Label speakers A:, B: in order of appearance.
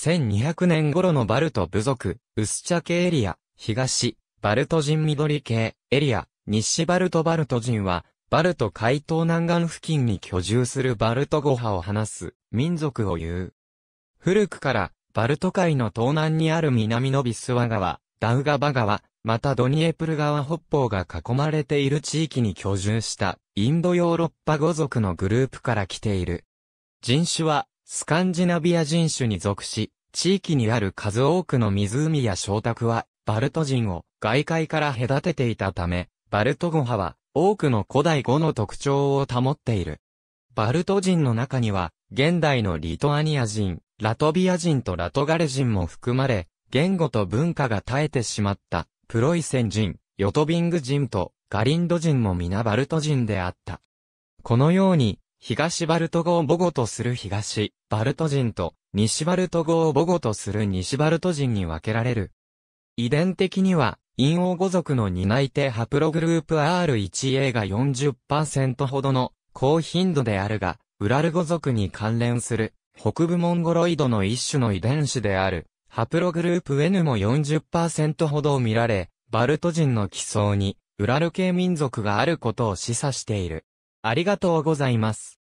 A: 1200年頃のバルト部族、ウスチャ系エリア、東、バルト人緑系、エリア、西バルトバルト人は、バルト海東南岸付近に居住するバルト語派を話す、民族を言う。古くから、バルト海の東南にある南のビスワ川、ダウガバ川、またドニエプル川北方が囲まれている地域に居住した、インドヨーロッパ語族のグループから来ている。人種は、スカンジナビア人種に属し、地域にある数多くの湖や小宅は、バルト人を外界から隔てていたため、バルト語派は多くの古代語の特徴を保っている。バルト人の中には、現代のリトアニア人、ラトビア人とラトガレ人も含まれ、言語と文化が絶えてしまった、プロイセン人、ヨトビング人とガリンド人も皆バルト人であった。このように、東バルト語を母語とする東バルト人と西バルト語を母語とする西バルト人に分けられる。遺伝的には、陰王語族の担い手ハプログループ R1A が40%ほどの高頻度であるが、ウラル語族に関連する北部モンゴロイドの一種の遺伝子であるハプログループ N も40%ほど見られ、バルト人の基礎にウラル系民族があることを示唆している。ありがとうございます。